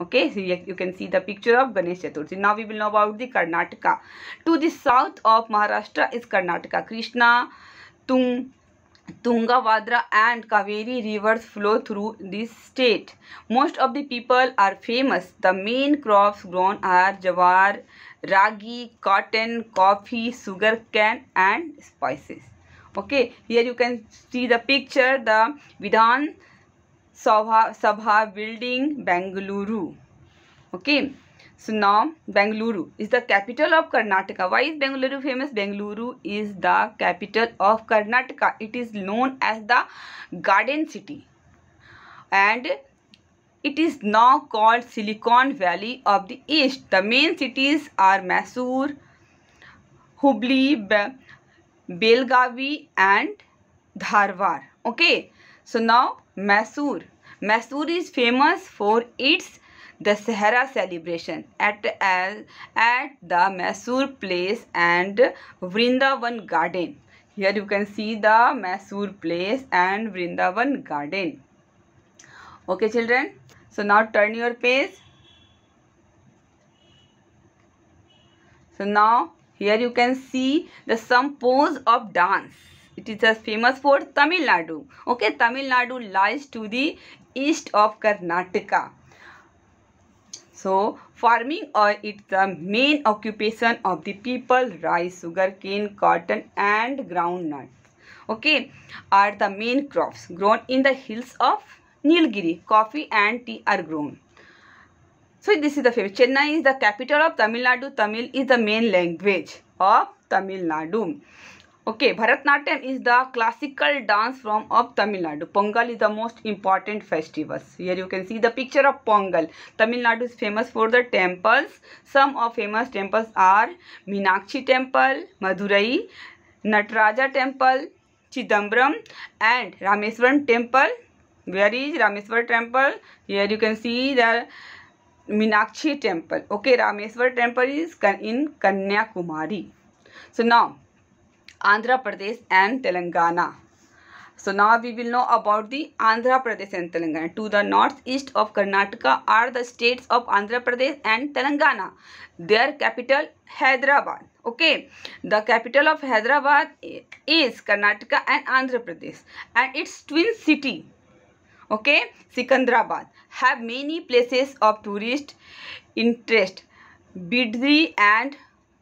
Okay, so you can see the picture of Ganesh Chaturthi. Now we will know about the Karnataka. To the south of Maharashtra is Karnataka. Krishna, Tung, Tungavadra and Kaveri rivers flow through this state. Most of the people are famous. The main crops grown are jawar, ragi, cotton, coffee, sugar cane and spices. Okay, here you can see the picture, the Vidhan Sabha Sabha building Bengaluru okay so now Bengaluru is the capital of Karnataka why is Bengaluru famous Bengaluru is the capital of Karnataka it is known as the garden city and it is now called silicon valley of the east the main cities are Mysore Hubli Belagavi and Dharwad okay So now Mysore. Mysore is famous for its the Sahara celebration at, at, at the Mysore place and Vrindavan garden. Here you can see the Mysore place and Vrindavan garden. Okay children. So now turn your page. So now here you can see the some pose of dance it is famous for Tamil Nadu. Okay, Tamil Nadu lies to the east of Karnataka. So, farming or uh, it's the main occupation of the people. Rice, sugar cane, cotton and groundnut. Okay, are the main crops grown in the hills of Nilgiri. Coffee and tea are grown. So this is the favorite. Chennai is the capital of Tamil Nadu. Tamil is the main language of Tamil Nadu. Okay Bharatanatyam is the classical dance from of Tamil Nadu Pongal is the most important festivals here you can see the picture of Pongal Tamil Nadu is famous for the temples some of famous temples are Meenakshi temple Madurai Nataraja temple Chidambaram and Rameswaram temple where is Rameswar temple here you can see the Meenakshi temple okay Rameswar temple is in Kanyakumari so now Andhra Pradesh and Telangana. So now we will know about the Andhra Pradesh and Telangana. To the north east of Karnataka are the states of Andhra Pradesh and Telangana. Their capital Hyderabad. Okay, the capital of Hyderabad is Karnataka and Andhra Pradesh and its twin city okay Sikandrabad have many places of tourist interest Bidri and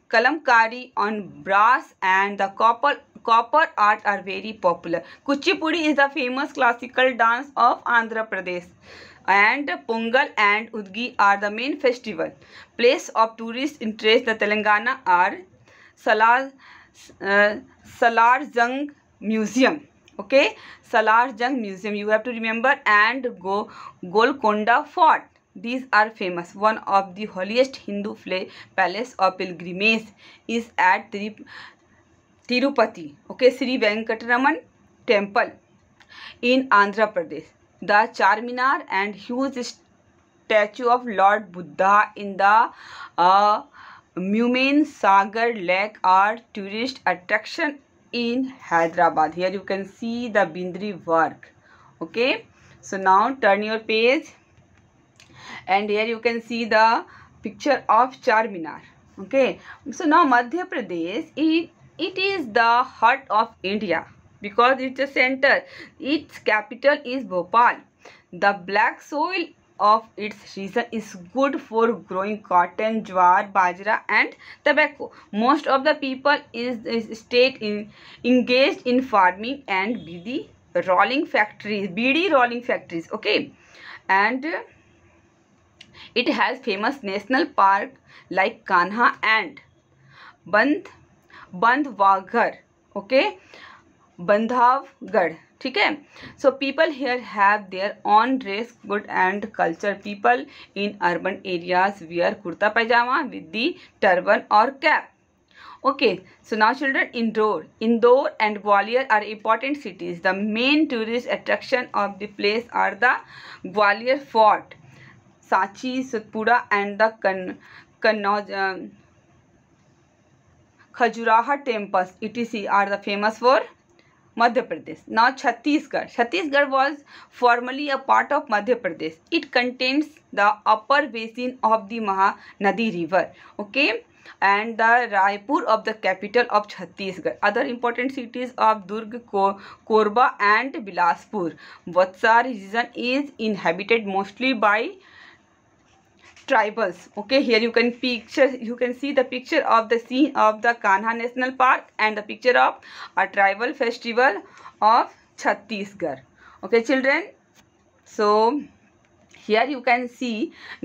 kalamkari on brass and the copper copper art are very popular. Kuchipudi is the famous classical dance of Andhra Pradesh and Pongal and Udgi are the main festival. Place of tourist interest the Telangana are Salar, uh, Salar Jung Museum. Okay, Salar Jung Museum you have to remember and go Golconda Fort. These are famous one of the holiest Hindu फ्ले palace of pilgrimage is at त्रि Tirupati okay Shri Venkataramana temple in Andhra Pradesh the Char Minar and huge statue of lord Buddha in the म्यूमेन Sagar lake are tourist attraction in Hyderabad here you can see the Bidri work okay so now turn your page and here you can see the picture of Charminar okay so now Madhya Pradesh it, it is the heart of India because it's a center its capital is Bhopal the black soil of its region is good for growing cotton, jawar, bajra and tobacco. Most of the people is, is state in, engaged in farming and BD rolling factories, BD rolling factories, okay. And uh, it has famous national park like Kanha and Bandh Bandhwagad. Okay, Bandhavgarh. ठीक है so people here have there on dress good and culture people in urban areas kurta pajama with the turban or cap, Okay, so now children, Indore. Indore and Gwalior are important cities. The main tourist attraction of the place are the Gwalior Fort साची Satpura and the कन Kannauj Khajuraho temples E T C are the famous for Madhya Pradesh now Chhattisgarh Chhattisgarh was formerly a part of Madhya Pradesh it contains the upper basin of the Mahanadi river okay and the Raipur of the capital of Chhattisgarh other important cities of Durg को Korba and Bilaspur Bastar region is inhabited mostly by tribals okay here you can picture you can see the picture of the scene of the kanha national park and the picture of a tribal festival of chhattisgarh okay children so here you can see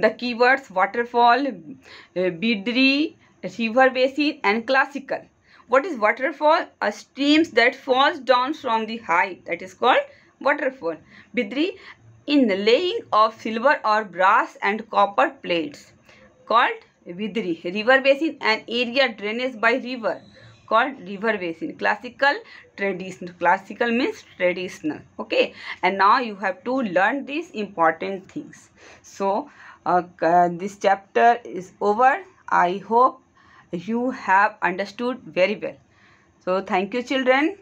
the keywords waterfall eh, bidri river basin and classical what is waterfall a streams that falls down from the height that is called waterfall bidri in the laying of silver or brass and copper plates called Vidri. River basin an area drainage by river called river basin. Classical, traditional. Classical means traditional. Okay. And now you have to learn these important things. So, uh, this chapter is over. I hope you have understood very well. So, thank you children.